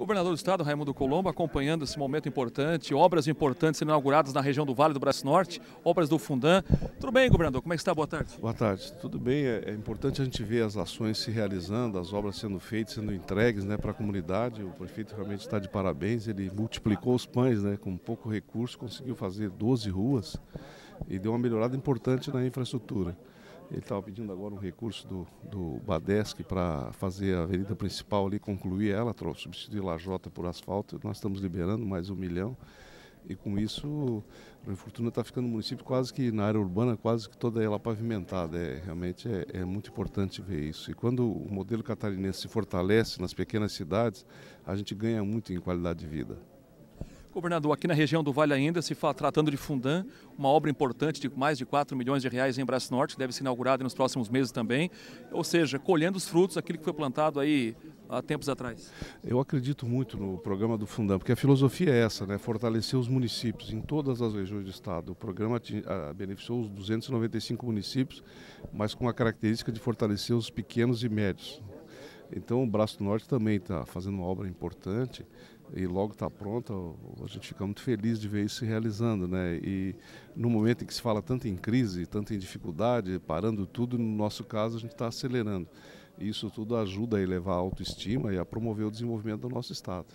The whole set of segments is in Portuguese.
Governador do Estado, Raimundo Colombo, acompanhando esse momento importante, obras importantes sendo inauguradas na região do Vale do Braço Norte, obras do Fundan. Tudo bem, governador? Como é que está? Boa tarde. Boa tarde. Tudo bem. É, é importante a gente ver as ações se realizando, as obras sendo feitas, sendo entregues né, para a comunidade. O prefeito realmente está de parabéns. Ele multiplicou os pães né, com pouco recurso, conseguiu fazer 12 ruas e deu uma melhorada importante na infraestrutura. Ele estava pedindo agora um recurso do, do Badesc para fazer a avenida principal ali, concluir ela, substituir lajota por asfalto. Nós estamos liberando mais um milhão. E com isso, a Fortuna está ficando um município quase que na área urbana, quase que toda ela pavimentada. É, realmente é, é, muito importante ver isso. E quando o modelo catarinense se fortalece nas pequenas cidades, a gente ganha muito em qualidade de vida. Governador, aqui na região do Vale ainda, se tratando de Fundã, uma obra importante de mais de 4 milhões de reais em Braço Norte, que deve ser inaugurada nos próximos meses também, ou seja, colhendo os frutos daquilo que foi plantado aí há tempos atrás. Eu acredito muito no programa do Fundam, porque a filosofia é essa, né? fortalecer os municípios em todas as regiões do estado. O programa ah, beneficiou os 295 municípios, mas com a característica de fortalecer os pequenos e médios. Então o Braço do Norte também está fazendo uma obra importante e logo está pronta, a gente fica muito feliz de ver isso se realizando. Né? E no momento em que se fala tanto em crise, tanto em dificuldade, parando tudo, no nosso caso a gente está acelerando. Isso tudo ajuda a elevar a autoestima e a promover o desenvolvimento do nosso Estado.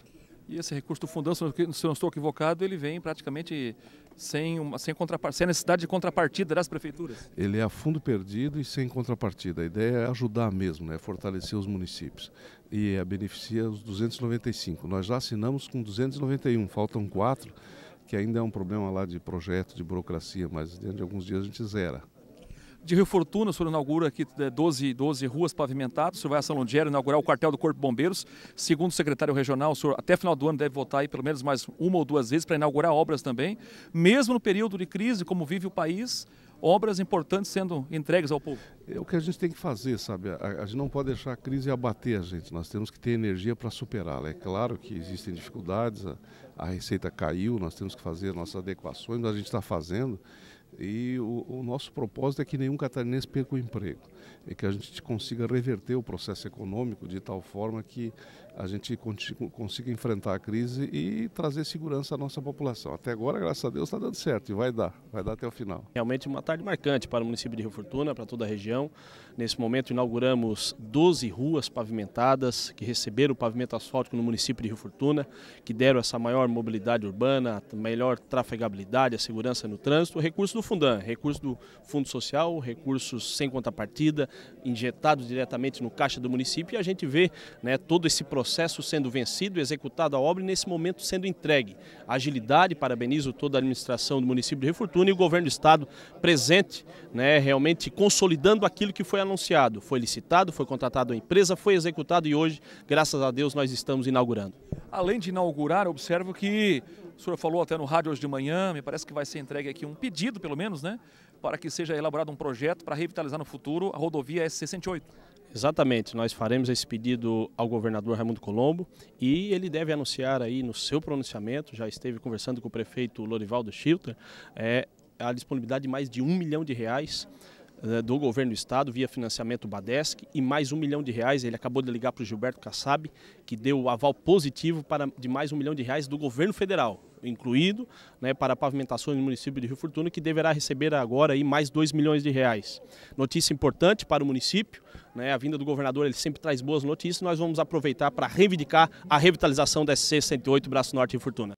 E esse recurso do fundão, se eu não estou equivocado, ele vem praticamente sem, uma, sem, sem necessidade de contrapartida das prefeituras. Ele é a fundo perdido e sem contrapartida. A ideia é ajudar mesmo, né? fortalecer os municípios. E é, beneficia os 295. Nós já assinamos com 291, faltam quatro, que ainda é um problema lá de projeto, de burocracia, mas dentro de alguns dias a gente zera de Rio Fortuna, o senhor inaugura aqui 12, é, 12 ruas pavimentadas, o senhor vai a São Londiero inaugurar o quartel do Corpo de Bombeiros. Segundo o secretário regional, o senhor até final do ano deve votar aí pelo menos mais uma ou duas vezes para inaugurar obras também. Mesmo no período de crise, como vive o país, obras importantes sendo entregues ao povo. É o que a gente tem que fazer, sabe? A, gente não pode deixar a crise abater a gente, nós temos que ter energia para superá-la. É claro que existem dificuldades, a, a receita caiu, nós temos que fazer nossas adequações, a gente está fazendo. E o, o, nosso propósito é que nenhum catarinense perca o emprego, e é que a gente consiga reverter o processo econômico de tal forma que a gente consiga enfrentar a crise e trazer segurança à nossa população. Até agora, graças a Deus, está dando certo e vai dar, vai dar até o final. Realmente uma tarde marcante para o município de Rio Fortuna, para toda a região. Nesse momento inauguramos 12 ruas pavimentadas que receberam o pavimento asfáltico no município de Rio Fortuna, que deram essa maior mobilidade urbana, melhor trafegabilidade, a segurança no trânsito, recurso do Fundan, recurso do Fundo Social, recursos sem contrapartida, injetados diretamente no caixa do município e a gente vê né, todo esse processo processo sendo vencido, executada a obra e nesse momento sendo entregue. Agilidade, parabenizo toda a administração do município de Refortuna e o governo do estado presente, né, realmente consolidando aquilo que foi anunciado. Foi licitado, foi contratado a empresa, foi executado e hoje, graças a Deus, nós estamos inaugurando. Além de inaugurar, observo que o senhor falou até no rádio hoje de manhã, me parece que vai ser entregue aqui um pedido, pelo menos, né, para que seja elaborado um projeto para revitalizar no futuro a rodovia S68. Exatamente, nós faremos esse pedido ao governador Raimundo Colombo e ele deve anunciar aí no seu pronunciamento, já esteve conversando com o prefeito Lorivaldo Schilter, é, a disponibilidade de mais de um milhão de reais é, do governo do estado via financiamento Badesc e mais um milhão de reais. Ele acabou de ligar para o Gilberto Kassab, que deu o aval positivo para de mais um milhão de reais do governo federal incluído né, para pavimentações no município de Rio Fortuna, que deverá receber agora aí mais 2 milhões de reais. Notícia importante para o município, né, a vinda do governador ele sempre traz boas notícias, nós vamos aproveitar para reivindicar a revitalização da SC 108 Braço Norte Rio Fortuna.